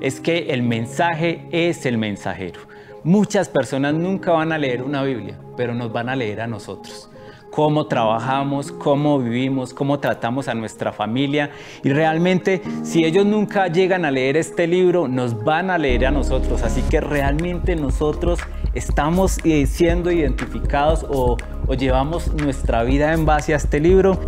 es que el mensaje es el mensajero. Muchas personas nunca van a leer una Biblia, pero nos van a leer a nosotros cómo trabajamos, cómo vivimos, cómo tratamos a nuestra familia. Y realmente, si ellos nunca llegan a leer este libro, nos van a leer a nosotros. Así que realmente nosotros estamos eh, siendo identificados o, o llevamos nuestra vida en base a este libro.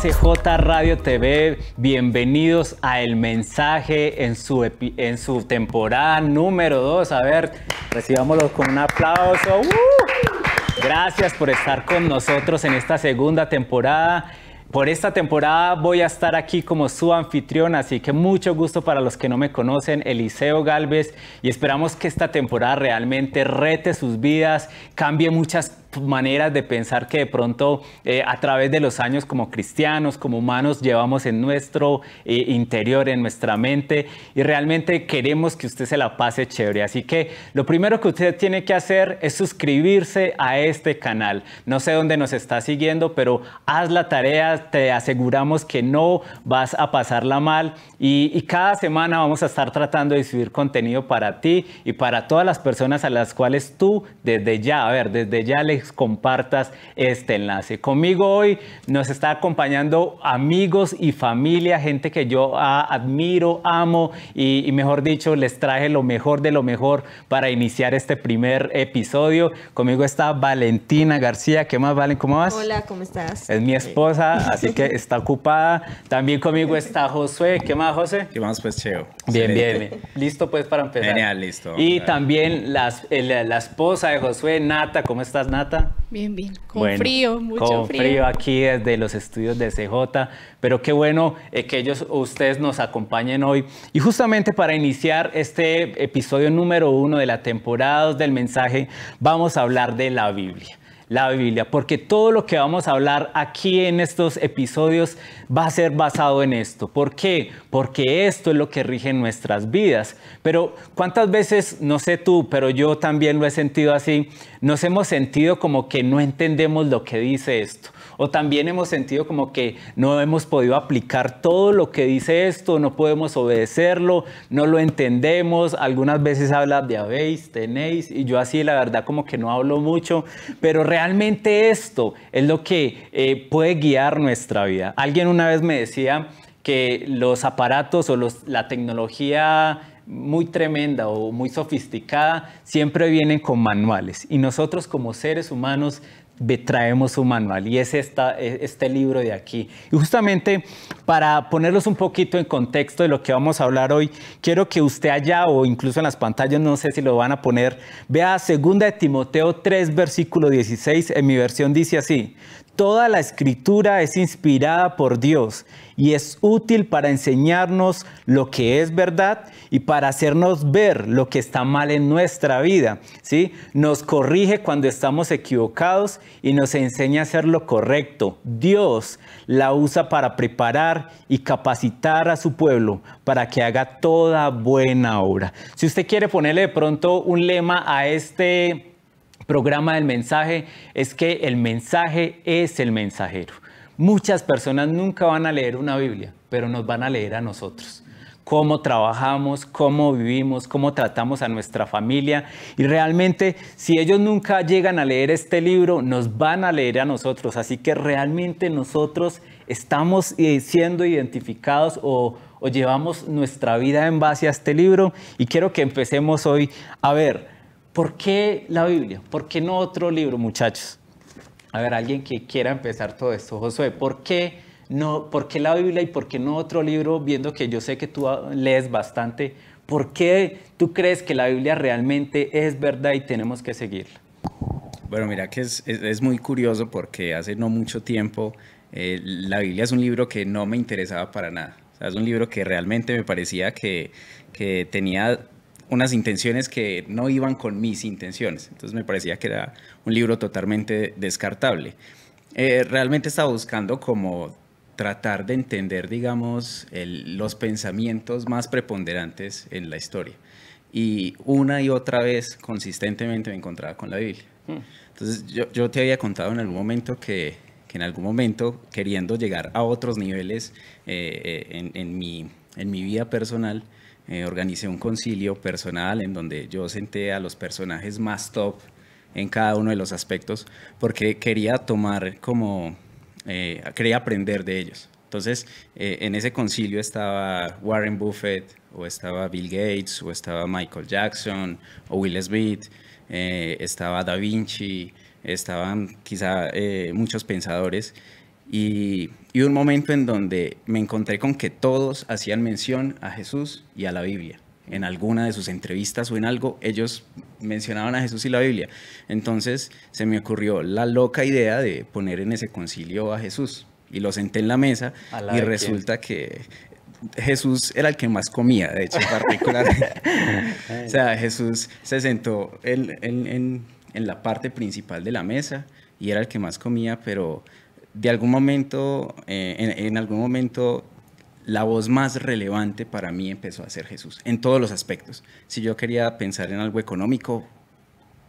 CJ Radio TV, bienvenidos a El Mensaje en su, en su temporada número 2. A ver, recibámoslo con un aplauso. ¡Uh! Gracias por estar con nosotros en esta segunda temporada. Por esta temporada voy a estar aquí como su anfitrión, así que mucho gusto para los que no me conocen, Eliseo Galvez, y esperamos que esta temporada realmente rete sus vidas, cambie muchas cosas maneras de pensar que de pronto eh, a través de los años como cristianos, como humanos, llevamos en nuestro eh, interior, en nuestra mente y realmente queremos que usted se la pase chévere. Así que lo primero que usted tiene que hacer es suscribirse a este canal. No sé dónde nos está siguiendo, pero haz la tarea, te aseguramos que no vas a pasarla mal y, y cada semana vamos a estar tratando de subir contenido para ti y para todas las personas a las cuales tú desde ya, a ver, desde ya le compartas este enlace. Conmigo hoy nos está acompañando amigos y familia, gente que yo admiro, amo y, mejor dicho, les traje lo mejor de lo mejor para iniciar este primer episodio. Conmigo está Valentina García. ¿Qué más, Valen? ¿Cómo vas? Hola, ¿cómo estás? Es mi esposa, así que está ocupada. También conmigo está Josué. ¿Qué más, José? ¿Qué más, pues, Cheo? Bien, bien. Listo pues para empezar. Genial, listo. Y también las, la esposa de Josué, Nata. ¿Cómo estás, Nata? Bien, bien. Con frío, mucho con frío. aquí desde los estudios de CJ. Pero qué bueno eh, que ellos, ustedes nos acompañen hoy. Y justamente para iniciar este episodio número uno de la temporada del mensaje, vamos a hablar de la Biblia la Biblia, porque todo lo que vamos a hablar aquí en estos episodios va a ser basado en esto. ¿Por qué? Porque esto es lo que rige nuestras vidas. Pero cuántas veces, no sé tú, pero yo también lo he sentido así, nos hemos sentido como que no entendemos lo que dice esto o también hemos sentido como que no hemos podido aplicar todo lo que dice esto, no podemos obedecerlo, no lo entendemos. Algunas veces habla de habéis, tenéis, y yo así la verdad como que no hablo mucho, pero realmente esto es lo que eh, puede guiar nuestra vida. Alguien una vez me decía que los aparatos o los, la tecnología muy tremenda o muy sofisticada siempre vienen con manuales y nosotros como seres humanos Traemos su Manual y es e, este libro de aquí. Y justamente para ponerlos un poquito en contexto de lo que vamos a hablar hoy, quiero que usted allá o incluso en las pantallas, no sé si lo van a poner, vea 2 Timoteo 3, versículo 16, en mi versión dice así, Toda la escritura es inspirada por Dios y es útil para enseñarnos lo que es verdad y para hacernos ver lo que está mal en nuestra vida. ¿sí? Nos corrige cuando estamos equivocados y nos enseña a hacer lo correcto. Dios la usa para preparar y capacitar a su pueblo para que haga toda buena obra. Si usted quiere ponerle de pronto un lema a este programa del mensaje es que el mensaje es el mensajero. Muchas personas nunca van a leer una Biblia, pero nos van a leer a nosotros cómo trabajamos, cómo vivimos, cómo tratamos a nuestra familia. Y realmente, si ellos nunca llegan a leer este libro, nos van a leer a nosotros. Así que realmente nosotros estamos eh, siendo identificados o, llevamos nuestra vida en base a este libro. Y quiero que empecemos hoy a ver ¿Por qué la Biblia? ¿Por qué no otro libro, muchachos? A ver, alguien que quiera empezar todo esto, Josué, ¿por qué, no, ¿por la Biblia y por qué no otro libro, viendo que yo sé que tú lees bastante? ¿Por qué tú crees que la Biblia realmente es verdad y tenemos que seguirla? Bueno, mira que es, muy curioso porque hace no mucho tiempo eh, la Biblia es un libro que no me interesaba para nada. es un libro que realmente me parecía que tenía unas intenciones que no iban con mis intenciones. Entonces me parecía que era un libro totalmente descartable. Eh, realmente estaba buscando como tratar de entender, digamos, los pensamientos más preponderantes en la historia. Y una y otra vez consistentemente me encontraba con la Biblia. Hmm. Entonces yo, te había contado en algún momento que, que, en algún momento, queriendo llegar a otros niveles eh, eh, en, mi, en mi vida personal, eh, organicé un concilio personal en donde yo senté a los personajes más top en cada uno de los aspectos porque quería tomar como, eh, quería aprender de ellos. Entonces, eh, en ese concilio estaba Warren Buffett, o estaba Bill Gates, o estaba Michael Jackson, o Will Smith, estaba Da Vinci, estaban quizá muchos pensadores y, un momento en donde me encontré con que todos hacían mención a Jesús y a la Biblia. En alguna de sus entrevistas o en algo, ellos mencionaban a Jesús y la Biblia. Entonces se me ocurrió la loca idea de poner en ese concilio a Jesús. Y lo senté en la mesa y resulta que Jesús era el que más comía, de hecho, particularmente. o sea, Jesús se sentó en la parte principal de la mesa y era el que más comía, pero de algún momento, eh, en, algún momento, la voz más relevante para mí empezó a ser Jesús, en todos los aspectos. Si yo quería pensar en algo económico,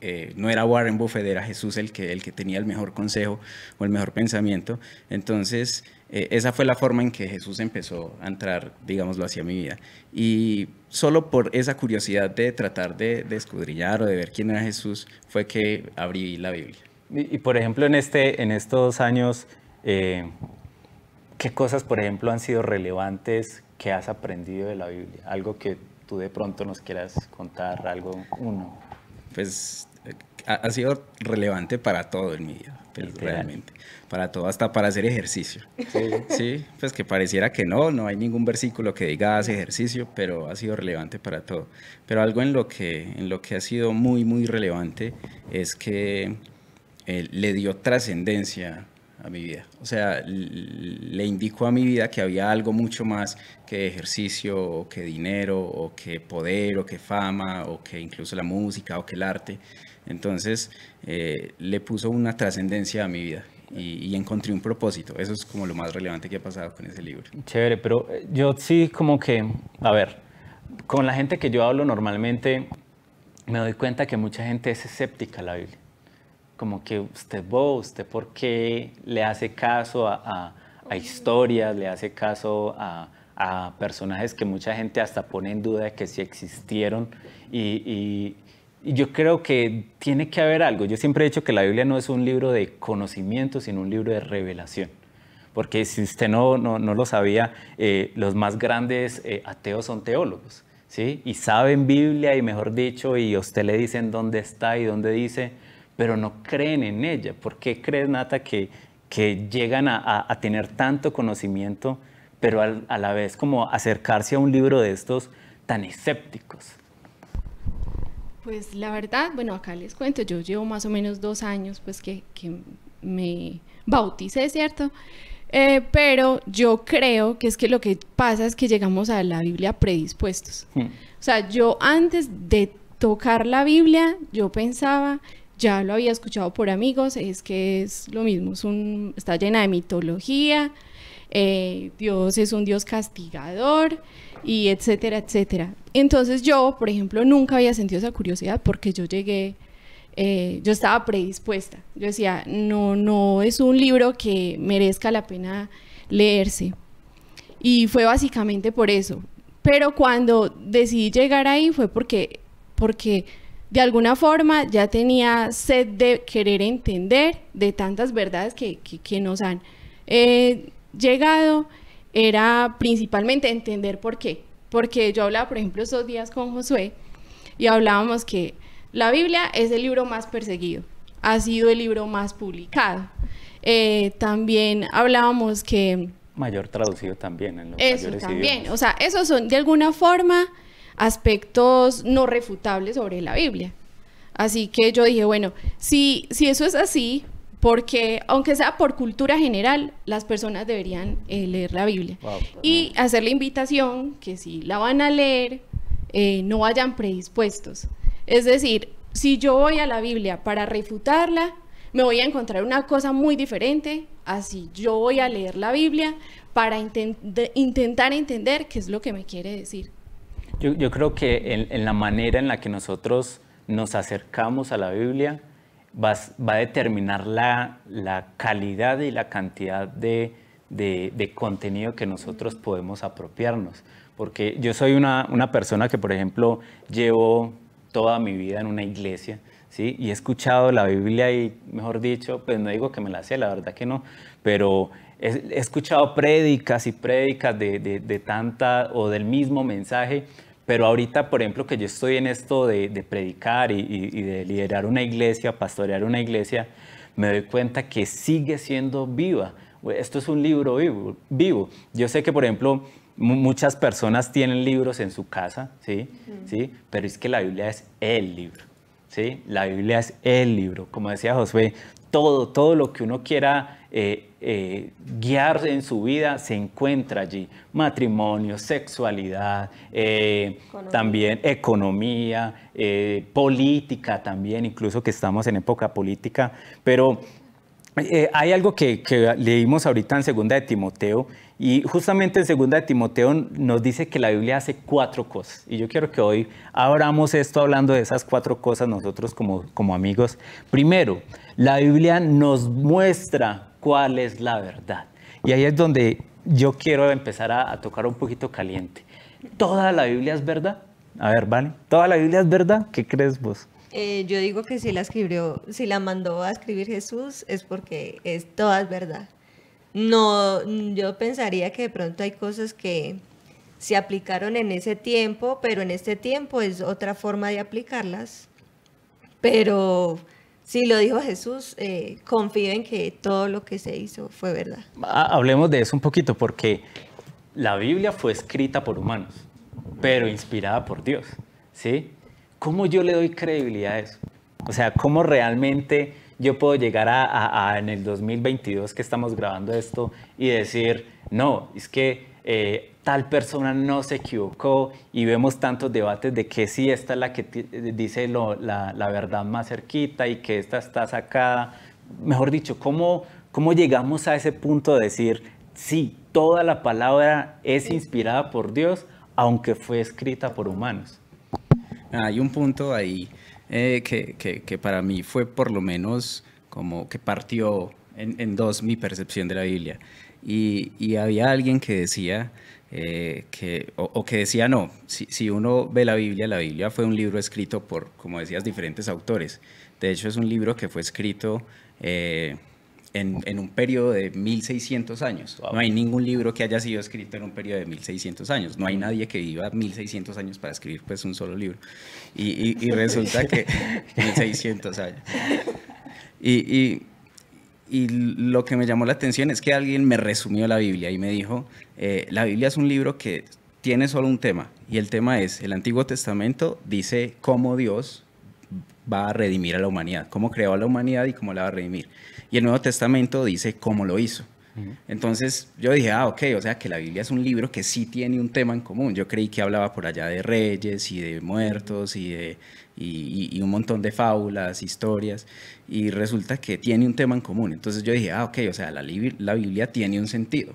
eh, no era Warren Buffett, era Jesús el que, el que tenía el mejor consejo o el mejor pensamiento. Entonces, eh, esa fue la forma en que Jesús empezó a entrar, digámoslo hacia mi vida. Y solo por esa curiosidad de tratar de, de escudrillar o de ver quién era Jesús fue que abrí la Biblia. Y, por ejemplo, en, este, en estos años, eh, ¿qué cosas, por ejemplo, han sido relevantes que has aprendido de la Biblia? Algo que tú de pronto nos quieras contar, algo uno. Pues eh, ha, sido relevante para todo en mi vida, pues, realmente. Para todo, hasta para hacer ejercicio. Sí. sí, pues que pareciera que no, no hay ningún versículo que diga haz ejercicio, pero ha sido relevante para todo. Pero algo en lo que, en lo que ha sido muy, muy relevante es que eh, le dio trascendencia a mi vida. O sea, le indicó a mi vida que había algo mucho más que ejercicio, o que dinero, o que poder, o que fama, o que incluso la música, o que el arte. Entonces, eh, le puso una trascendencia a mi vida. Y, y, encontré un propósito. Eso es como lo más relevante que ha pasado con ese libro. Chévere, pero eh, yo sí como que, a ver, con la gente que yo hablo normalmente me doy cuenta que mucha gente es escéptica a la Biblia como que usted, wow, usted por qué le hace caso a, historias, le hace caso a, personajes que mucha gente hasta pone en duda de que sí existieron. Y, yo creo que tiene que haber algo. Yo siempre he dicho que la Biblia no es un libro de conocimiento, sino un libro de revelación. Porque si usted no, no, no lo sabía, eh, los más grandes eh, ateos son teólogos, ¿sí? Y saben Biblia y mejor dicho, y usted le dicen dónde está y dónde dice pero no creen en ella. ¿Por qué crees, Nata, que, que llegan a, a, tener tanto conocimiento, pero a la vez como acercarse a un libro de estos tan escépticos? Pues la verdad, bueno, acá les cuento, yo llevo más o menos dos años pues que, que me bauticé, ¿cierto? Eh, pero yo creo que es que lo que pasa es que llegamos a la Biblia predispuestos. Hmm. O sea, yo antes de tocar la Biblia, yo pensaba ya lo había escuchado por amigos, es que es lo mismo, es un, está llena de mitología, eh, Dios es un Dios castigador y etcétera, etcétera. Entonces yo, por ejemplo, nunca había sentido esa curiosidad porque yo llegué, eh, yo estaba predispuesta, yo decía, no, no es un libro que merezca la pena leerse. Y fue básicamente por eso. Pero cuando decidí llegar ahí fue porque, porque de alguna forma ya tenía sed de querer entender de tantas verdades que, que, nos han eh, llegado, era principalmente entender por qué. Porque yo hablaba, por ejemplo, esos días con Josué y hablábamos que la Biblia es el libro más perseguido, ha sido el libro más publicado. Eh, también hablábamos que... Mayor traducido también en los Eso también, o sea, esos son de alguna forma aspectos no refutables sobre la Biblia. Así que yo dije, bueno, si, si eso es así, porque aunque sea por cultura general, las personas deberían eh, leer la Biblia. y hacer la invitación que si la van a leer, eh, no vayan predispuestos. Es decir, si yo voy a la Biblia para refutarla, me voy a encontrar una cosa muy diferente así yo voy a leer la Biblia para intentar entender qué es lo que me quiere decir. Yo, creo que en, la manera en la que nosotros nos acercamos a la Biblia va, va a determinar la, la, calidad y la cantidad de, de, contenido que nosotros podemos apropiarnos. Porque yo soy una, una persona que, por ejemplo, llevo toda mi vida en una iglesia, ¿sí? Y he escuchado la Biblia y, mejor dicho, pues no digo que me la sé, la verdad que no, pero he, escuchado prédicas y prédicas de, de, de, tanta o del mismo mensaje, pero ahorita, por ejemplo, que yo estoy en esto de, predicar y, de liderar una iglesia, pastorear una iglesia, me doy cuenta que sigue siendo viva. Esto es un libro vivo. vivo. Yo sé que, por ejemplo, muchas personas tienen libros en su casa, ¿sí? ¿sí? Pero es que la Biblia es el libro, ¿sí? La Biblia es el libro. Como decía Josué, todo, todo lo que uno quiera eh, eh, guiar en su vida se encuentra allí. Matrimonio, sexualidad, eh, también economía, eh, política también, incluso que estamos en época política. Pero hay algo que, leímos ahorita en Segunda de Timoteo y justamente en Segunda de Timoteo nos dice que la Biblia hace cuatro cosas. Y yo quiero que hoy abramos esto hablando de esas cuatro cosas nosotros como, como amigos. Primero, la Biblia nos muestra cuál es la verdad. Y ahí es donde yo quiero empezar a, tocar un poquito caliente. ¿Toda la Biblia es verdad? A ver, ¿vale? ¿Toda la Biblia es verdad? ¿Qué crees vos? Eh, yo digo que si la escribió, si la mandó a escribir Jesús es porque es toda verdad. No, yo pensaría que de pronto hay cosas que se aplicaron en ese tiempo, pero en este tiempo es otra forma de aplicarlas. Pero Sí, lo dijo Jesús, eh, confío en que todo lo que se hizo fue verdad. Ah, hablemos de eso un poquito, porque la Biblia fue escrita por humanos, pero inspirada por Dios, ¿sí? ¿Cómo yo le doy credibilidad a eso? O sea, ¿cómo realmente yo puedo llegar a en el 2022 que estamos grabando esto y decir, no, es que eh, tal persona no se equivocó y vemos tantos debates de que sí, esta es la que eh, dice la, verdad más cerquita y que esta está sacada. Mejor dicho, ¿cómo, cómo llegamos a ese punto de decir, sí, toda la palabra es inspirada por Dios, aunque fue escrita por humanos? Hay un punto ahí eh, que, para mí fue por lo menos como que partió en dos mi percepción de la Biblia. Y, había alguien que decía, eh, que, o, que decía, no, si, si, uno ve la Biblia, la Biblia fue un libro escrito por, como decías, diferentes autores. De hecho, es un libro que fue escrito eh, en, en, un periodo de 1600 años. No hay ningún libro que haya sido escrito en un periodo de 1600 años. No hay mm. nadie que viva 1600 años para escribir pues un solo libro. Y, y, resulta que 1600 años. y y lo que me llamó la atención es que alguien me resumió la Biblia y me dijo, eh, la Biblia es un libro que tiene solo un tema, y el tema es, el Antiguo Testamento dice cómo Dios va a redimir a la humanidad, cómo creó a la humanidad y cómo la va a redimir. Y el Nuevo Testamento dice cómo lo hizo. Entonces yo dije, ah, ok, o sea que la Biblia es un libro que sí tiene un tema en común. Yo creí que hablaba por allá de reyes y de muertos y de y, un montón de fábulas, historias, y resulta que tiene un tema en común. Entonces yo dije, ah, ok, o sea, la, Biblia tiene un sentido.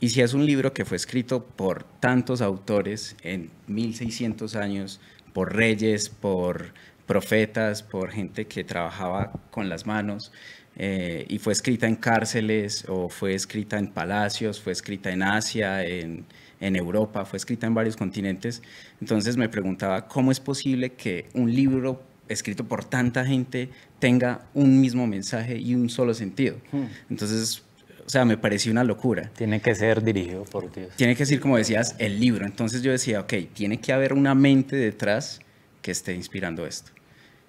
Y si es un libro que fue escrito por tantos autores en 1600 años, por reyes, por profetas, por gente que trabajaba con las manos, eh, y fue escrita en cárceles, o fue escrita en palacios, fue escrita en Asia, en, en Europa, fue escrita en varios continentes. Entonces me preguntaba cómo es posible que un libro escrito por tanta gente tenga un mismo mensaje y un solo sentido. Hmm. Entonces, o sea, me pareció una locura. Tiene que ser dirigido por Dios. Tiene que ser, como decías, el libro. Entonces yo decía, ok, tiene que haber una mente detrás que esté inspirando esto.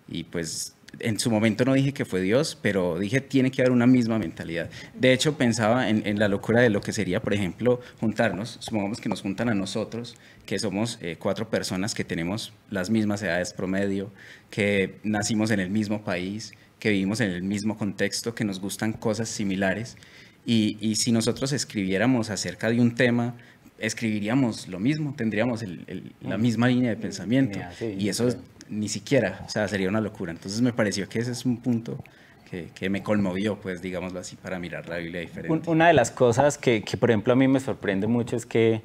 Y pues en su momento no dije que fue Dios, pero dije tiene que haber una misma mentalidad. De hecho, pensaba en, la locura de lo que sería, por ejemplo, juntarnos, supongamos que nos juntan a nosotros, que somos eh, cuatro personas que tenemos las mismas edades promedio, que nacimos en el mismo país, que vivimos en el mismo contexto, que nos gustan cosas similares. Y, si nosotros escribiéramos acerca de un tema, escribiríamos lo mismo, tendríamos la misma línea de pensamiento. y eso es, ni siquiera, o sea, sería una locura. Entonces me pareció que ese es un punto que, me conmovió, pues, digámoslo así, para mirar la Biblia diferente. Una de las cosas que, por ejemplo, a mí me sorprende mucho es que,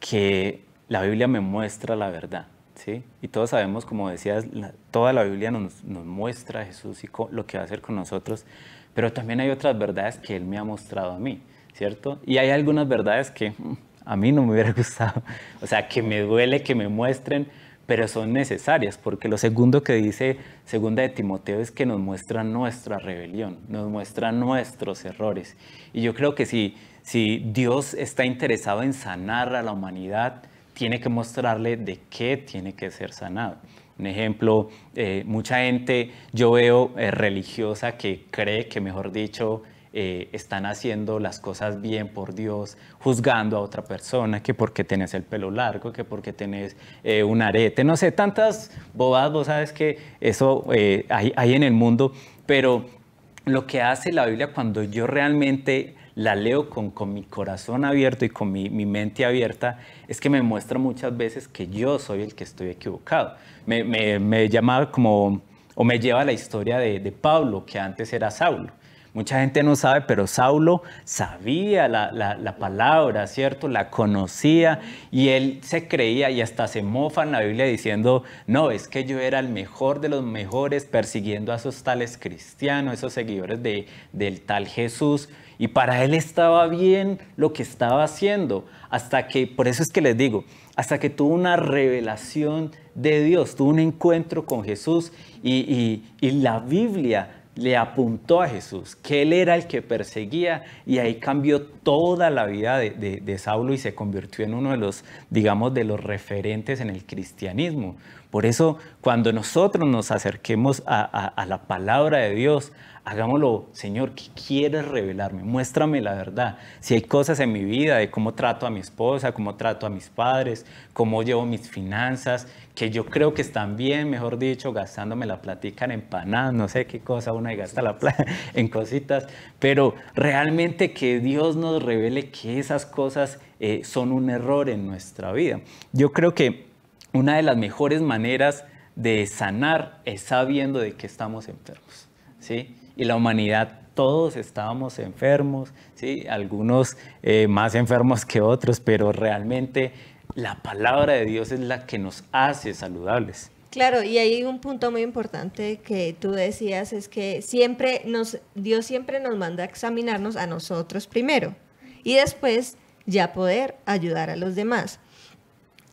que la Biblia me muestra la verdad. ¿Sí? Y todos sabemos, como decías, toda la Biblia nos, muestra a Jesús y lo que va a hacer con nosotros, pero también hay otras verdades que Él me ha mostrado a mí, ¿cierto? Y hay algunas verdades que mm, a mí no me hubiera gustado, o sea, que me duele que me muestren, pero son necesarias, porque lo segundo que dice Segunda de Timoteo es que nos muestra nuestra rebelión, nos muestra nuestros errores. Y yo creo que si, si Dios está interesado en sanar a la humanidad, tiene que mostrarle de qué tiene que ser sanado. Un ejemplo, eh, mucha gente, yo veo eh, religiosa que cree que, mejor dicho, eh, están haciendo las cosas bien por Dios, juzgando a otra persona, que porque tenés el pelo largo, que porque tenés eh, un arete, no sé, tantas bobadas, vos sabes que eso eh, hay, en el mundo, pero lo que hace la Biblia cuando yo realmente la leo con, mi corazón abierto y con mi, mente abierta, es que me muestra muchas veces que yo soy el que estoy equivocado. Me, llama como, o me lleva a la historia de Pablo, que antes era Saulo. Mucha gente no sabe, pero Saulo sabía la, palabra, ¿cierto? La conocía y él se creía y hasta se mofa en la Biblia diciendo, no, es que yo era el mejor de los mejores persiguiendo a esos tales cristianos, esos seguidores de, del tal Jesús. Y para él estaba bien lo que estaba haciendo, hasta que, por eso es que les digo, hasta que tuvo una revelación de Dios, tuvo un encuentro con Jesús y, y, y la Biblia le apuntó a Jesús, que él era el que perseguía y ahí cambió toda la vida de, de, Saulo y se convirtió en uno de los, digamos, de los referentes en el cristianismo. Por eso cuando nosotros nos acerquemos a, a la palabra de Dios, hagámoslo, Señor, que quieres revelarme? Muéstrame la verdad. Si hay cosas en mi vida de cómo trato a mi esposa, cómo trato a mis padres, cómo llevo mis finanzas, que yo creo que están bien, mejor dicho, gastándome la platica en empanadas, no sé qué cosa una y gasta la plata en cositas, pero realmente que Dios nos revele que esas cosas eh, son un error en nuestra vida. Yo creo que una de las mejores maneras de sanar es sabiendo de que estamos enfermos, ¿sí? y la humanidad todos estábamos enfermos, ¿sí? algunos eh, más enfermos que otros, pero realmente la palabra de Dios es la que nos hace saludables. Claro, y hay un punto muy importante que tú decías es que siempre nos Dios siempre nos manda a examinarnos a nosotros primero y después ya poder ayudar a los demás.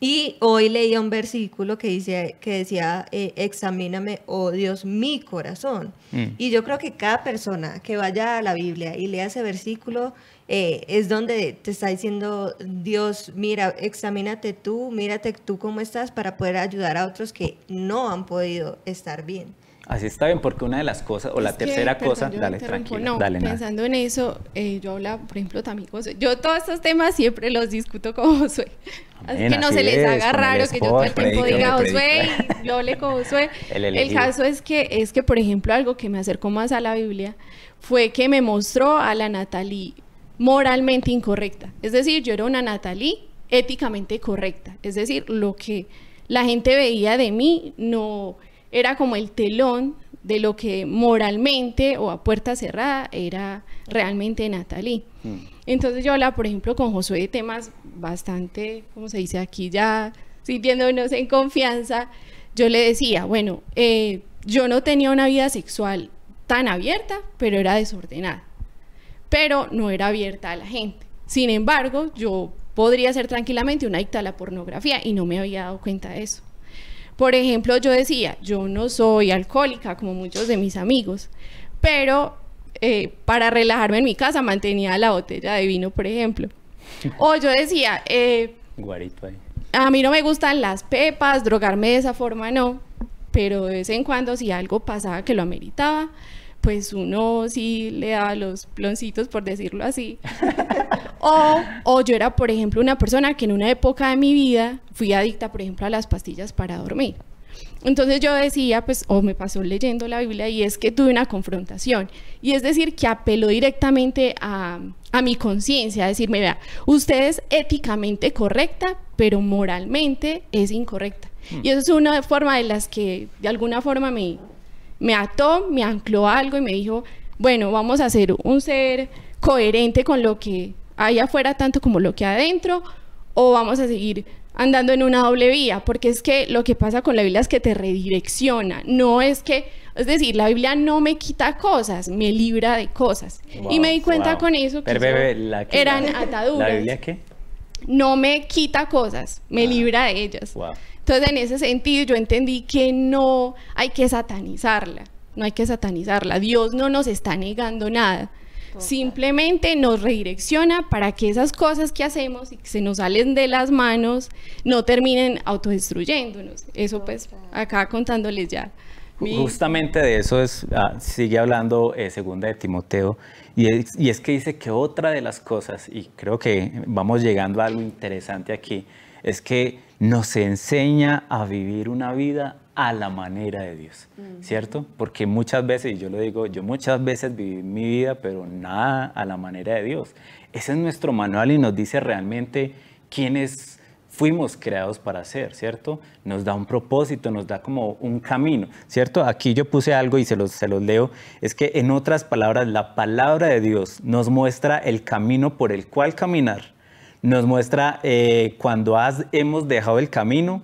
Y hoy leía un versículo que, dice, que decía, eh, examíname, oh Dios, mi corazón. Mm. Y yo creo que cada persona que vaya a la Biblia y lea ese versículo, eh, es donde te está diciendo Dios, mira, examínate tú, mírate tú cómo estás para poder ayudar a otros que no han podido estar bien. Así está bien, porque una de las cosas, o la tercera cosa, dale, tranquilo. No, pensando en eso, eh, yo habla por ejemplo, también con Josué. Yo todos estos temas siempre los discuto con Josué. Así que no se les haga raro que yo todo el tiempo diga Josué oh, y yo hable con Josué. el, caso es que, es que, por ejemplo, algo que me acercó más a la Biblia fue que me mostró a la Natalie moralmente incorrecta. Es decir, yo era una Natalie éticamente correcta. Es decir, lo que la gente veía de mí no era como el telón de lo que moralmente o a puerta cerrada era realmente Natalie. Mm. Entonces yo hablaba, por ejemplo, con Josué de temas bastante, como se dice aquí ya, sintiéndonos en confianza, yo le decía, bueno, eh, yo no tenía una vida sexual tan abierta, pero era desordenada, pero no era abierta a la gente. Sin embargo, yo podría ser tranquilamente una adicta a la pornografía y no me había dado cuenta de eso. Por ejemplo, yo decía, yo no soy alcohólica como muchos de mis amigos, pero eh, para relajarme en mi casa mantenía la botella de vino, por ejemplo. O yo decía, eh, a mí no me gustan las pepas, drogarme de esa forma no, pero de vez en cuando si algo pasaba que lo ameritaba, pues uno sí le da los ploncitos, por decirlo así. o, yo era, por ejemplo, una persona que en una época de mi vida fui adicta, por ejemplo, a las pastillas para dormir. Entonces yo decía, pues, o me pasó leyendo la Biblia y es que tuve una confrontación. Y es decir, que apeló directamente a, mi conciencia, a decirme, vea, usted es éticamente correcta, pero moralmente es incorrecta. Mm. Y eso es una forma de las que de alguna forma me, me ató, me ancló algo y me dijo, bueno, vamos a ser un ser coherente con lo que hay afuera tanto como lo que hay adentro, o vamos a seguir andando en una doble vía, porque es que lo que pasa con la Biblia es que te redirecciona, no es que, es decir, la Biblia no me quita cosas, me libra de cosas. y me di cuenta con eso que, eran ataduras. ¿La Biblia qué? No me quita cosas, me ah. libra de ellas. Entonces, en ese sentido, yo entendí que no hay que satanizarla, no hay que satanizarla. Dios no nos está negando nada. Simplemente nos redirecciona para que esas cosas que hacemos y que se nos salen de las manos no terminen autodestruyéndonos. Eso pues acá contándoles ya. Justamente de eso es, ah, sigue hablando eh, segunda de Timoteo, y y es, que dice que otra de las cosas, y creo que vamos llegando a algo interesante aquí, es que nos enseña a vivir una vida a la manera de Dios, ¿cierto? Porque muchas veces, y yo lo digo, yo muchas veces viví mi vida, pero nada a la manera de Dios. Ese es nuestro manual y nos dice realmente quiénes fuimos creados para ser, ¿cierto? Nos da un propósito, nos da como un camino, ¿cierto? Aquí yo puse algo y se los, se los leo, es que en otras palabras, la palabra de Dios nos muestra el camino por el cual caminar nos muestra eh, cuando hemos dejado el camino,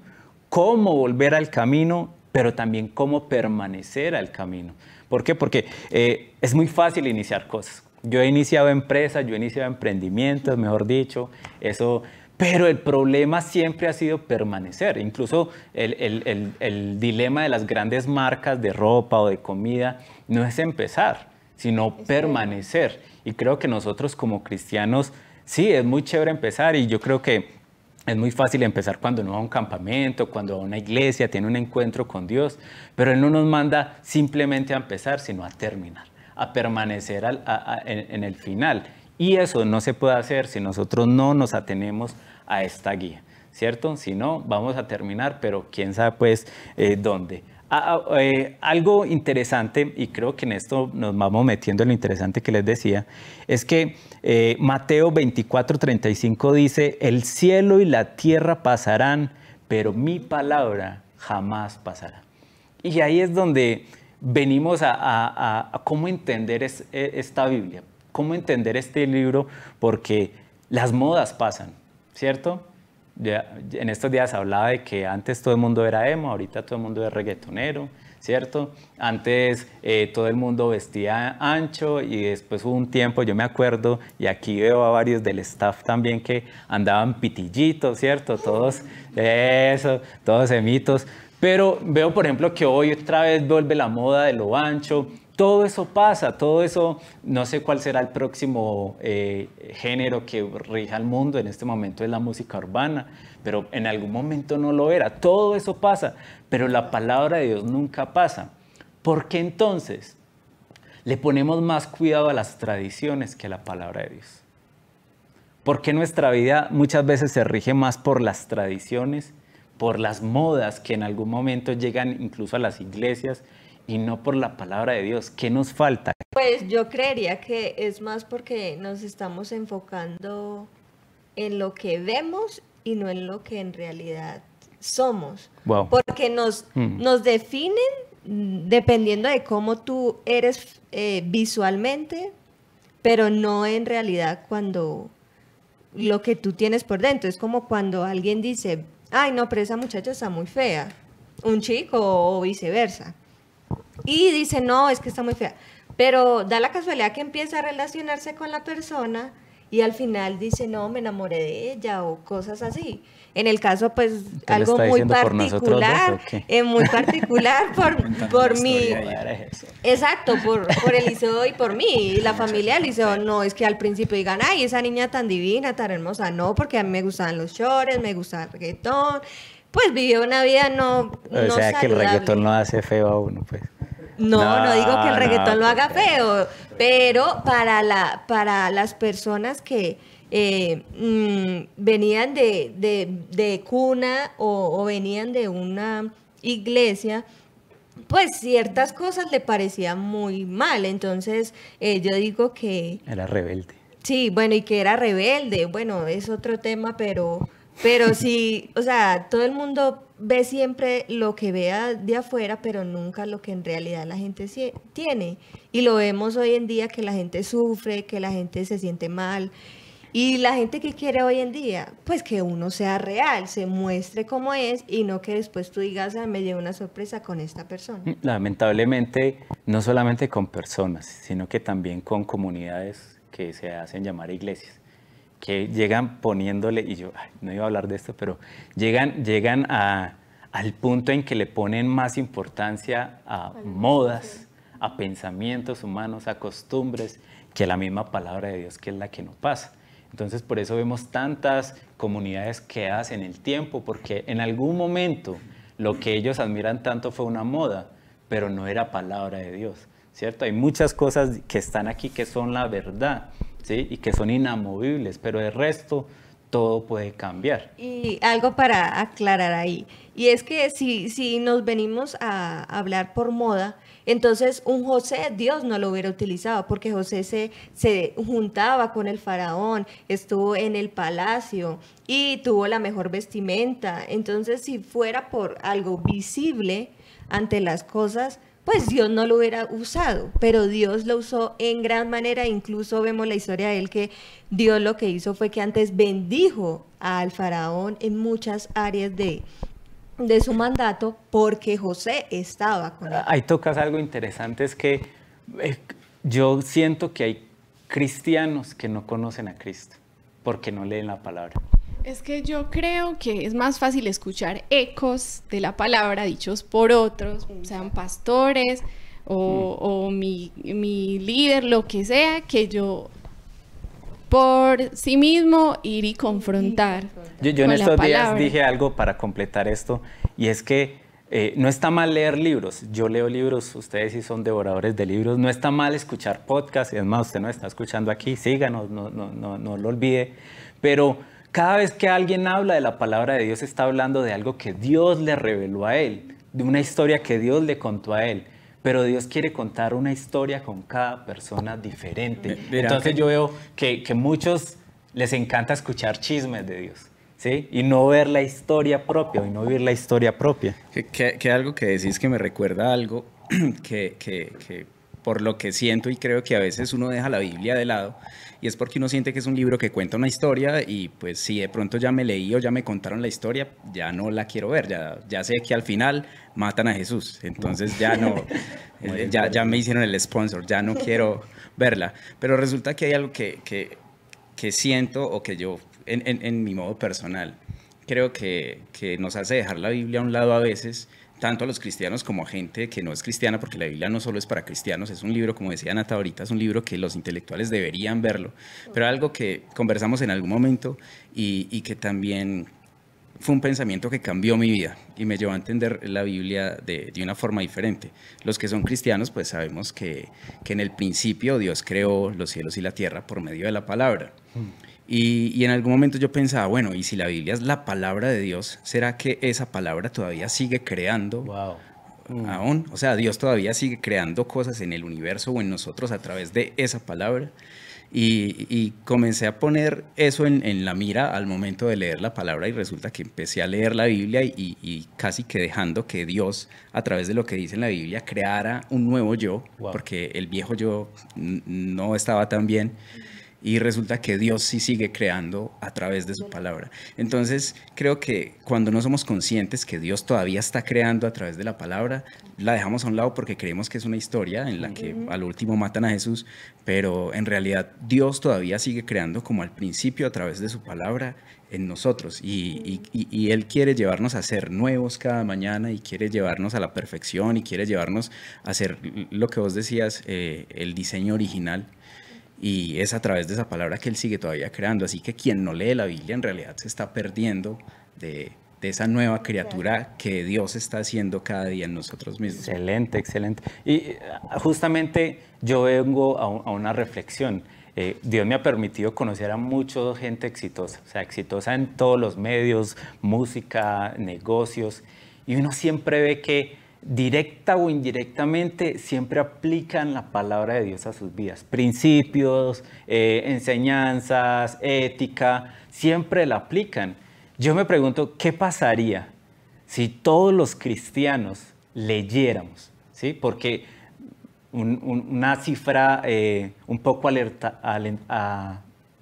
cómo volver al camino, pero también cómo permanecer al camino. ¿Por qué? Porque eh, es muy fácil iniciar cosas. Yo he iniciado empresas, yo he iniciado emprendimientos, mejor dicho, eso pero el problema siempre ha sido permanecer. Incluso el, dilema de las grandes marcas de ropa o de comida no es empezar, sino permanecer. Y creo que nosotros como cristianos sí, es muy chévere empezar y yo creo que es muy fácil empezar cuando uno va a un campamento, cuando va a una iglesia, tiene un encuentro con Dios, pero Él no nos manda simplemente a empezar, sino a terminar, a permanecer en, el final. Y eso no se puede hacer si nosotros no nos atenemos a esta guía, ¿cierto? Si no, vamos a terminar, pero quién sabe pues eh, dónde. Ah, ah, eh, algo interesante, y creo que en esto nos vamos metiendo en lo interesante que les decía, es que eh, Mateo 24:35 dice, el cielo y la tierra pasarán, pero mi palabra jamás pasará. Y ahí es donde venimos a, cómo entender e, esta Biblia, cómo entender este libro, porque las modas pasan, ¿cierto? en estos días hablaba de que antes todo el mundo era emo, ahorita todo el mundo es reggaetonero, ¿cierto? Antes eh, todo el mundo vestía ancho y después hubo un tiempo, yo me acuerdo, y aquí veo a varios del staff también que andaban pitillitos, ¿cierto? Todos eso, todos emitos, Pero veo, por ejemplo, que hoy otra vez vuelve la moda de lo ancho, todo eso pasa, todo eso, no sé cuál será el próximo eh, género que rija el mundo, en este momento es la música urbana, pero en algún momento no lo era, todo eso pasa, pero la palabra de Dios nunca pasa. ¿Por qué entonces le ponemos más cuidado a las tradiciones que a la palabra de Dios? Porque nuestra vida muchas veces se rige más por las tradiciones, por las modas que en algún momento llegan incluso a las iglesias y no por la palabra de Dios. ¿Qué nos falta? Pues yo creería que es más porque nos estamos enfocando en lo que vemos y no en lo que en realidad somos. Porque nos, mm. nos definen dependiendo de cómo tú eres eh, visualmente, pero no en realidad cuando lo que tú tienes por dentro. Es como cuando alguien dice, ay, no, pero esa muchacha está muy fea, un chico o viceversa. Y dice, no, es que está muy fea. Pero da la casualidad que empieza a relacionarse con la persona y al final dice, no, me enamoré de ella o cosas así. En el caso, pues, algo muy particular, eh, muy particular por, por mi... Exacto, por, por Eliseo y por mí, y la familia de Eliseo. No, es que al principio digan, ay, esa niña tan divina, tan hermosa. No, porque a mí me gustaban los chores, me gustaba el reggaetón. Pues vivió una vida no... O sea, que el reggaetón no hace feo a uno, pues. No, no, digo que el reggaetón lo haga feo, pero para, la, para las personas que eh, mm, venían de, cuna o, venían de una iglesia, pues ciertas cosas le parecían muy mal. Entonces eh, yo digo que... Era rebelde. Sí, bueno, y que era rebelde. Bueno, es otro tema, pero... Pero sí, o sea, todo el mundo ve siempre lo que vea de afuera, pero nunca lo que en realidad la gente tiene. Y lo vemos hoy en día que la gente sufre, que la gente se siente mal. Y la gente que quiere hoy en día, pues que uno sea real, se muestre como es y no que después tú digas, ah, me llevo una sorpresa con esta persona. Mm, lamentablemente, no solamente con personas, sino que también con comunidades que se hacen llamar iglesias que llegan poniéndole, y yo no iba a hablar de esto, pero llegan, llegan al punto en que le ponen más importancia a modas, a pensamientos humanos, a costumbres, que a la misma palabra de Dios, que es la que no pasa. Entonces por eso vemos tantas comunidades que hacen el tiempo, porque en algún momento lo que ellos admiran tanto fue una moda, pero no era palabra de Dios, ¿cierto? Hay muchas cosas que están aquí que son la verdad, y que son inamovibles, pero el resto todo puede cambiar. Y algo para aclarar ahí, y es que si, si nos venimos a hablar por moda, entonces un José Dios no lo hubiera utilizado porque José se, se juntaba con el faraón, estuvo en el palacio y tuvo la mejor vestimenta. Entonces si fuera por algo visible ante las cosas, pues Dios no lo hubiera usado, pero Dios lo usó en gran manera, incluso vemos la historia de él que Dios lo que hizo fue que antes bendijo al faraón en muchas áreas de, su mandato porque José estaba con él. Ahí tocas algo interesante, es que eh, yo siento que hay cristianos que no conocen a Cristo porque no leen la palabra. Es que yo creo que es más fácil escuchar ecos de la palabra dichos por otros, mm. sean pastores o, mm. mi, líder, lo que sea, que yo por sí mismo ir y confrontar. Yo, en estos días dije algo para completar esto, y es que eh, no está mal leer libros. Yo leo libros, ustedes si son devoradores de libros. No está mal escuchar podcasts, y es usted no está escuchando aquí, síganos, no, no, no, no lo olvide. Pero cada vez que alguien habla de la palabra de Dios está hablando de algo que Dios le reveló a él, de una historia que Dios le contó a él. Pero Dios quiere contar una historia con cada persona diferente. Entonces yo veo que, muchos les encanta escuchar chismes de Dios. ¿Sí? Y no ver la historia propia, y no vivir la historia propia. Que, algo que decís que me recuerda algo que, que por lo que siento y creo que a veces uno deja la Biblia de lado y es porque uno siente que es un libro que cuenta una historia y pues si de pronto ya me leí o ya me contaron la historia, ya no la quiero ver, ya, ya sé que al final matan a Jesús, entonces ya no, eh, ya, ya me hicieron el sponsor, ya no quiero verla, pero resulta que hay algo que, que, siento o que yo en, mi modo personal creo que, que nos hace dejar la Biblia a un lado a veces tanto a los cristianos como a gente que no es cristiana, porque la Biblia no solo es para cristianos, es un libro, como decía Nata ahorita, es un libro que los intelectuales deberían verlo, pero algo que conversamos en algún momento y, que también fue un pensamiento que cambió mi vida y me llevó a entender la Biblia de, una forma diferente. Los que son cristianos, pues sabemos que, en el principio Dios creó los cielos y la tierra por medio de la palabra. Hmm. Y, en algún momento yo pensaba, bueno, y si la Biblia es la palabra de Dios, ¿será que esa palabra todavía sigue creando? Wow. Mm. Aún, o sea, Dios todavía sigue creando cosas en el universo o en nosotros a través de esa palabra. Y, comencé a poner eso en, la mira al momento de leer la palabra y resulta que empecé a leer la Biblia y, y casi que dejando que Dios, a través de lo que dice en la Biblia, creara un nuevo yo, porque el viejo yo no estaba tan bien y resulta que Dios sí sigue creando a través de su palabra. Entonces, creo que cuando no somos conscientes que Dios todavía está creando a través de la palabra, la dejamos a un lado porque creemos que es una historia en la que al último matan a Jesús, pero en realidad Dios todavía sigue creando como al principio a través de su palabra en nosotros y, Él quiere llevarnos a ser nuevos cada mañana y quiere llevarnos a la perfección y quiere llevarnos a ser lo que vos decías, eh, el diseño original y es a través de esa palabra que él sigue todavía creando. Así que quien no lee la Biblia en realidad se está perdiendo de, esa nueva criatura que Dios está haciendo cada día en nosotros mismos. Excelente, excelente. Y eh, justamente yo vengo a, una reflexión. Eh, Dios me ha permitido conocer a mucha gente exitosa, o sea, exitosa en todos los medios, música, negocios, y uno siempre ve que directa o indirectamente, siempre aplican la palabra de Dios a sus vidas. Principios, eh, enseñanzas, ética, siempre la aplican. Yo me pregunto, ¿qué pasaría si todos los cristianos leyéramos? ¿Sí? Porque una cifra eh, un poco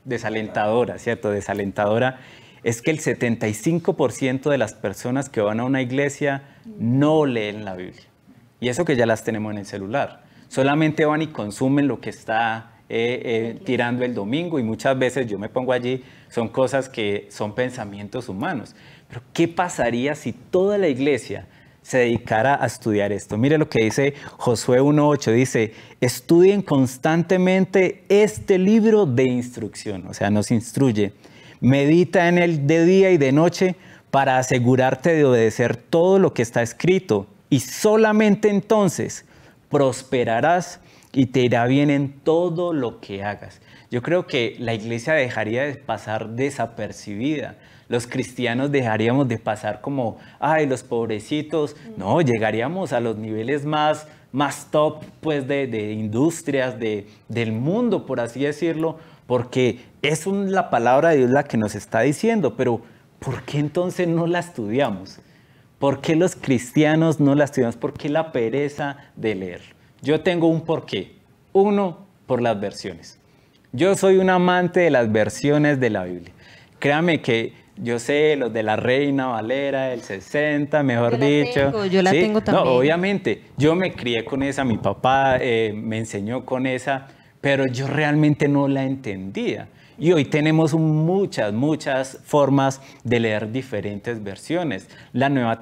desalentadora, ¿cierto? Desalentadora, es que el 75% de las personas que van a una iglesia no leen la Biblia. Y eso que ya las tenemos en el celular. Solamente van y consumen lo que está eh, eh, tirando el domingo y muchas veces yo me pongo allí, son cosas que son pensamientos humanos. Pero ¿qué pasaría si toda la iglesia se dedicara a estudiar esto? Mire lo que dice Josué 1.8, dice, estudien constantemente este libro de instrucción, o sea, nos instruye, medita en él de día y de noche para asegurarte de obedecer todo lo que está escrito y solamente entonces prosperarás y te irá bien en todo lo que hagas. Yo creo que la iglesia dejaría de pasar desapercibida. Los cristianos dejaríamos de pasar como, ay, los pobrecitos. No, llegaríamos a los niveles más, más top pues, de, industrias, de, del mundo, por así decirlo, porque es la palabra de Dios la que nos está diciendo, pero ¿por qué entonces no la estudiamos? ¿Por qué los cristianos no la estudiamos? ¿Por qué la pereza de leer? Yo tengo un porqué. Uno, por las versiones. Yo soy un amante de las versiones de la Biblia. Créame que yo sé los de la Reina Valera, del 60, mejor dicho. yo la tengo también. obviamente, yo me crié con esa, mi papá eh, me enseñó con esa, pero yo realmente no la entendía. Y hoy tenemos muchas, muchas formas de leer diferentes versiones. La nueva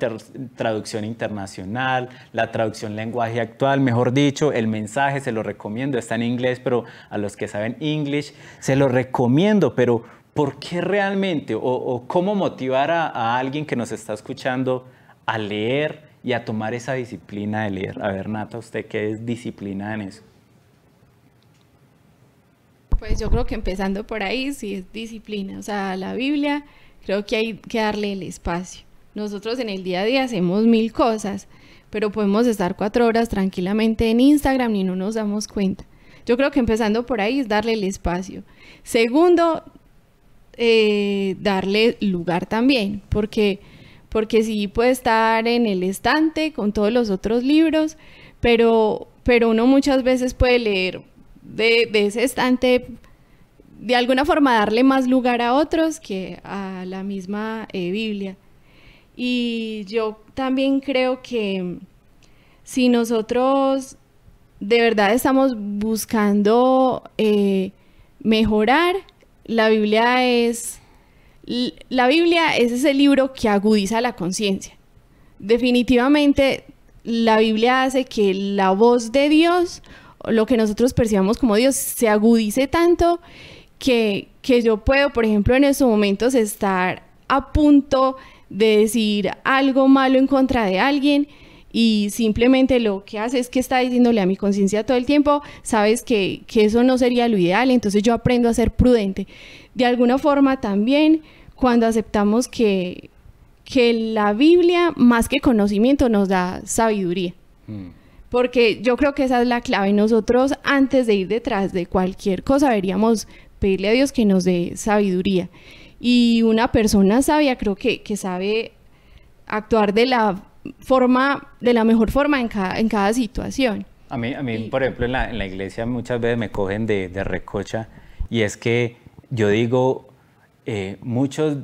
traducción internacional, la traducción lenguaje actual, mejor dicho, el mensaje se lo recomiendo, está en inglés, pero a los que saben English se lo recomiendo, pero ¿por qué realmente o, cómo motivar a, a alguien que nos está escuchando a leer y a tomar esa disciplina de leer? A ver, Nata, usted qué es disciplina en eso. Pues yo creo que empezando por ahí, sí es disciplina. O sea, la Biblia creo que hay que darle el espacio. Nosotros en el día a día hacemos mil cosas, pero podemos estar cuatro horas tranquilamente en Instagram y no nos damos cuenta. Yo creo que empezando por ahí es darle el espacio. Segundo, eh, darle lugar también, porque, porque sí puede estar en el estante con todos los otros libros, pero, pero uno muchas veces puede leer de, ese estante de alguna forma darle más lugar a otros que a la misma eh, Biblia. Y yo también creo que si nosotros de verdad estamos buscando eh, mejorar, la Biblia es la Biblia es ese libro que agudiza la conciencia. Definitivamente la Biblia hace que la voz de Dios lo que nosotros percibamos como Dios se agudice tanto que, que yo puedo, por ejemplo, en esos momentos estar a punto de decir algo malo en contra de alguien y simplemente lo que hace es que está diciéndole a mi conciencia todo el tiempo, sabes que, eso no sería lo ideal, entonces yo aprendo a ser prudente. De alguna forma también, cuando aceptamos que, que la Biblia, más que conocimiento, nos da sabiduría. Mm porque yo creo que esa es la clave. Nosotros antes de ir detrás de cualquier cosa deberíamos pedirle a Dios que nos dé sabiduría. Y una persona sabia creo que, que sabe actuar de la forma, de la mejor forma en cada, en cada situación. A mí, por ejemplo, en la, iglesia muchas veces me cogen de, recocha y es que yo digo, eh, muchos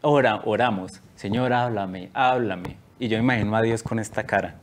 ora, oramos, Señor, háblame, háblame. Y yo imagino a Dios con esta cara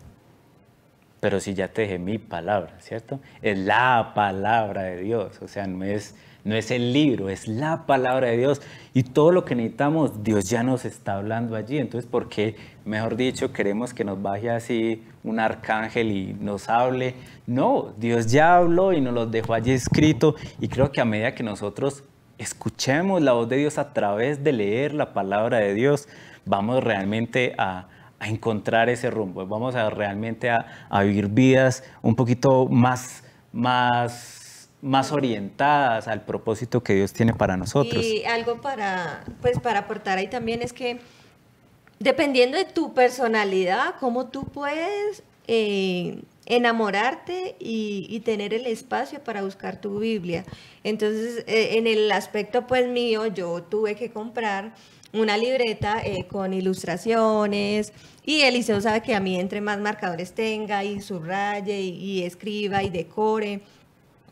pero si ya te dejé mi palabra, ¿cierto? Es la palabra de Dios, o sea, no es, no es el libro, es la palabra de Dios. Y todo lo que necesitamos, Dios ya nos está hablando allí. Entonces, ¿por qué, mejor dicho, queremos que nos baje así un arcángel y nos hable? No, Dios ya habló y nos lo dejó allí escrito. Y creo que a medida que nosotros escuchemos la voz de Dios a través de leer la palabra de Dios, vamos realmente a encontrar ese rumbo. Vamos a realmente a, vivir vidas un poquito más, más, más orientadas al propósito que Dios tiene para nosotros. Y algo para, pues, para aportar ahí también es que dependiendo de tu personalidad, cómo tú puedes eh, enamorarte y, tener el espacio para buscar tu Biblia. Entonces, eh, en el aspecto pues mío, yo tuve que comprar una libreta eh, con ilustraciones, y Eliseo sabe que a mí entre más marcadores tenga y subraye y, escriba y decore,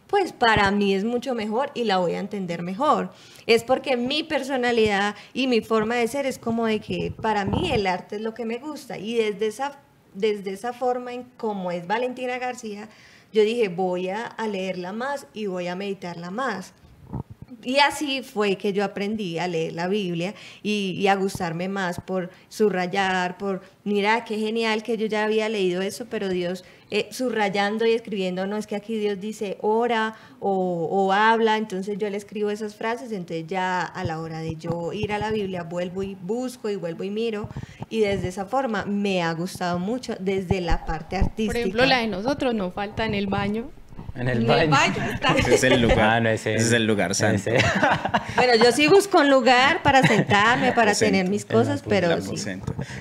pues para mí es mucho mejor y la voy a entender mejor. Es porque mi personalidad y mi forma de ser es como de que para mí el arte es lo que me gusta y desde esa, desde esa forma en cómo es Valentina García, yo dije voy a, leerla más y voy a meditarla más y así fue que yo aprendí a leer la Biblia y, a gustarme más por subrayar, por, mira, qué genial que yo ya había leído eso, pero Dios eh, subrayando y escribiendo, no es que aquí Dios dice ora o, o, habla, entonces yo le escribo esas frases, entonces ya a la hora de yo ir a la Biblia vuelvo y busco y vuelvo y miro y desde esa forma me ha gustado mucho desde la parte artística. Por ejemplo, la de nosotros no falta en el baño en el, baño. Ese es el lugar. Ah, ese, es el lugar santo. bueno, yo sí busco un lugar para sentarme, para tener mis cosas, pero sí.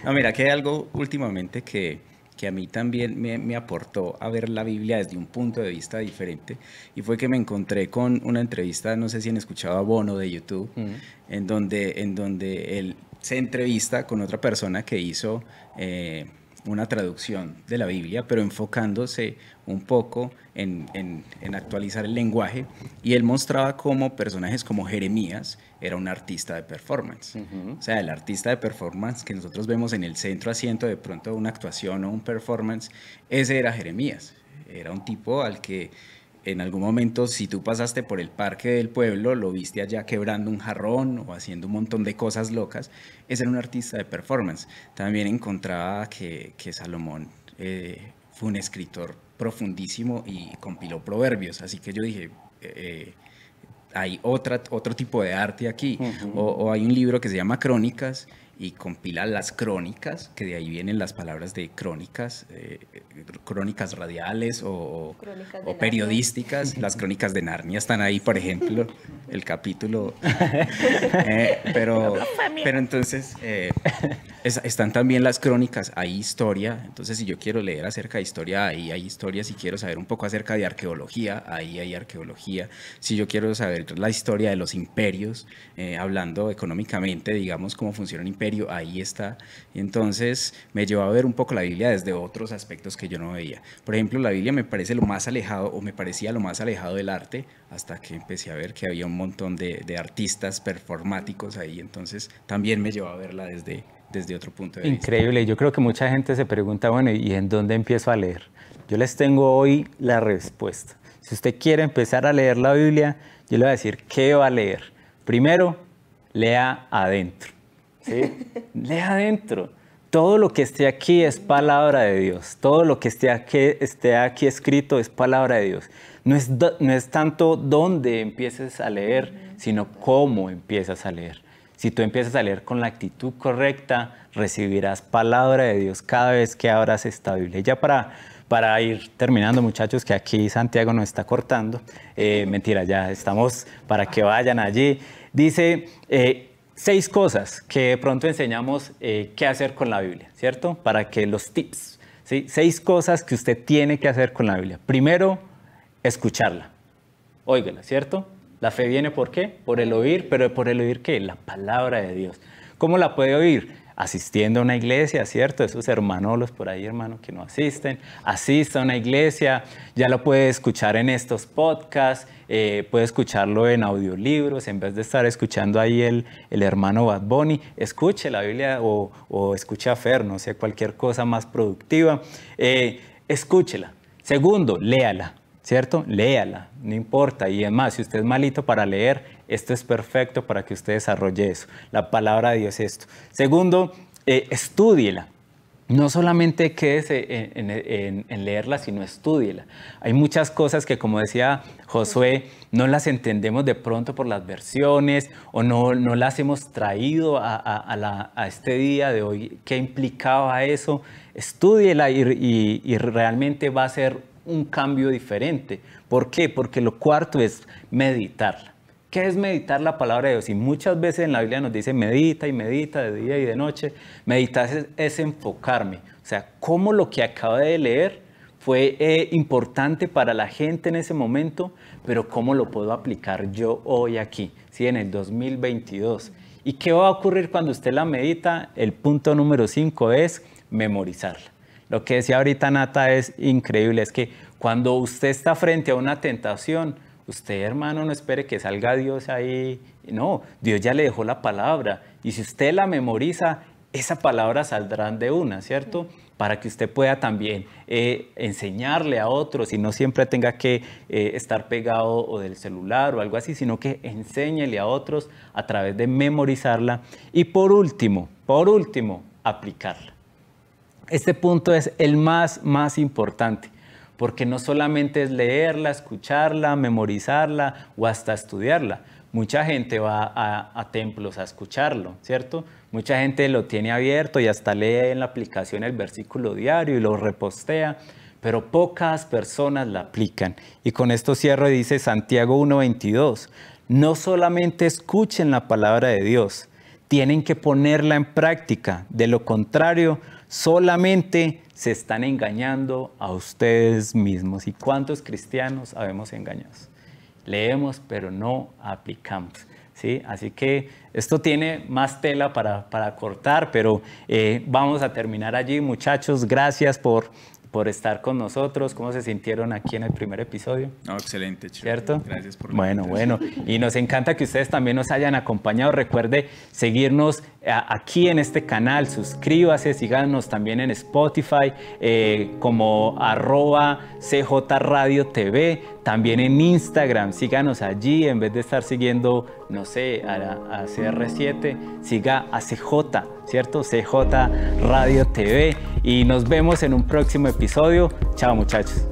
No, mira, que hay algo últimamente que, que a mí también me, aportó a ver la Biblia desde un punto de vista diferente y fue que me encontré con una entrevista, no sé si han escuchado a Bono de YouTube, mm. en, donde, en donde él se entrevista con otra persona que hizo... Eh, una traducción de la Biblia, pero enfocándose un poco en, en, actualizar el lenguaje. Y él mostraba cómo personajes como Jeremías era un artista de performance. O sea, el artista de performance que nosotros vemos en el centro asiento de pronto una actuación o un performance, ese era Jeremías. Era un tipo al que en algún momento, si tú pasaste por el parque del pueblo, lo viste allá quebrando un jarrón o haciendo un montón de cosas locas, ese era un artista de performance. También encontraba que, Salomón eh, fue un escritor profundísimo y compiló proverbios, así que yo dije, eh, hay otra, otro tipo de arte aquí, o hay un libro que se llama Crónicas, y compila las crónicas, que de ahí vienen las palabras de crónicas, eh, crónicas radiales o, periodísticas. Las crónicas de Narnia están ahí, por ejemplo, el capítulo. Eh, pero, pero entonces, eh, están también las crónicas, hay historia, entonces si yo quiero leer acerca de historia, ahí hay historia, si quiero saber un poco acerca de arqueología, ahí hay arqueología, si yo quiero saber la historia de los imperios, eh, hablando económicamente, digamos, cómo funciona un imperio, ahí está. entonces me llevó a ver un poco la Biblia desde otros aspectos que yo no veía. Por ejemplo, la Biblia me parece lo más alejado o me parecía lo más alejado del arte hasta que empecé a ver que había un montón de, de artistas performáticos ahí, entonces también me llevó a verla desde desde otro punto de vista. Increíble, yo creo que mucha gente se pregunta, bueno, ¿y en dónde empiezo a leer? Yo les tengo hoy la respuesta. Si usted quiere empezar a leer la Biblia, yo le voy a decir qué va a leer. Primero, lea adentro. lea adentro. Todo lo que esté aquí es palabra de Dios. Todo lo que esté aquí, esté aquí escrito es palabra de Dios. No es, no es tanto dónde empieces a leer, sino cómo empiezas a leer. Si tú empiezas a leer con la actitud correcta, recibirás palabra de Dios cada vez que abras esta Biblia. Ya para, para ir terminando, muchachos, que aquí Santiago nos está cortando. Eh, mentira, ya estamos para que vayan allí. Dice eh, seis cosas que pronto enseñamos eh, qué hacer con la Biblia, ¿cierto? Para que los tips, ¿sí? Seis cosas que usted tiene que hacer con la Biblia. Primero, escucharla. Óigala, ¿cierto? La fe viene por qué? Por el oír, pero por el oír qué? La palabra de Dios. ¿Cómo la puede oír? Asistiendo a una iglesia, ¿cierto? Esos hermanolos por ahí, hermano, que no asisten. Asista a una iglesia, ya lo puede escuchar en estos podcasts, eh, puede escucharlo en audiolibros, en vez de estar escuchando ahí el, el hermano Bad Bunny, escuche la Biblia o, escuche a Fer, no sé, cualquier cosa más productiva. Eh, escúchela. Segundo, léala. ¿cierto? Léala, no importa. Y además, si usted es malito para leer, esto es perfecto para que usted desarrolle eso. La palabra de Dios es esto. Segundo, eh, estúdiela. No solamente quédese en, leerla, sino estúdiela. Hay muchas cosas que, como decía Josué, no las entendemos de pronto por las versiones o no, no las hemos traído a, a, este día de hoy. ¿Qué implicaba eso? Estúdiela y realmente va a ser un cambio diferente. ¿Por qué? Porque lo cuarto es meditar. ¿Qué es meditar la palabra de Dios? Y muchas veces en la Biblia nos dice medita y medita de día y de noche. Meditar es, enfocarme. O sea, cómo lo que acabo de leer fue eh, importante para la gente en ese momento, pero cómo lo puedo aplicar yo hoy aquí, ¿sí? en el 2022. ¿Y qué va a ocurrir cuando usted la medita? El punto número 5 es memorizarla. Lo que decía ahorita Nata es increíble, es que cuando usted está frente a una tentación, usted hermano no espere que salga Dios ahí. No, Dios ya le dejó la palabra. Y si usted la memoriza, esa palabra saldrá de una, ¿cierto? Para que usted pueda también eh, enseñarle a otros y no siempre tenga que eh, estar pegado o del celular o algo así, sino que enséñele a otros a través de memorizarla. Y por último, por último, aplicarla. Este punto es el más, más importante, porque no solamente es leerla, escucharla, memorizarla o hasta estudiarla. Mucha gente va a, templos a escucharlo, ¿cierto? Mucha gente lo tiene abierto y hasta lee en la aplicación el versículo diario y lo repostea, pero pocas personas la aplican. Y con esto cierro y dice Santiago 1.22, no solamente escuchen la palabra de Dios, tienen que ponerla en práctica, de lo contrario solamente se están engañando a ustedes mismos. ¿Y cuántos cristianos habemos engañado? Leemos, pero no aplicamos. ¿sí? Así que esto tiene más tela para, cortar, pero eh, vamos a terminar allí. Muchachos, gracias por por estar con nosotros, cómo se sintieron aquí en el primer episodio. excelente, ¿Cierto? Gracias por Bueno, bueno, y nos encanta que ustedes también nos hayan acompañado. Recuerde seguirnos eh, aquí en este canal, suscríbase, síganos también en Spotify eh, como arroba CJ TV también en Instagram, síganos allí, en vez de estar siguiendo, no sé, a, CR7, siga a CJ, ¿cierto? CJ Radio TV. Y nos vemos en un próximo episodio. Chao muchachos.